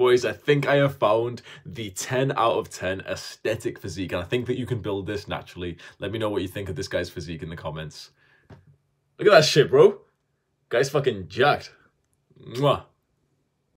Boys, I think I have found the 10 out of 10 aesthetic physique, and I think that you can build this naturally. Let me know what you think of this guy's physique in the comments. Look at that shit, bro. Guy's fucking jacked. Mwah.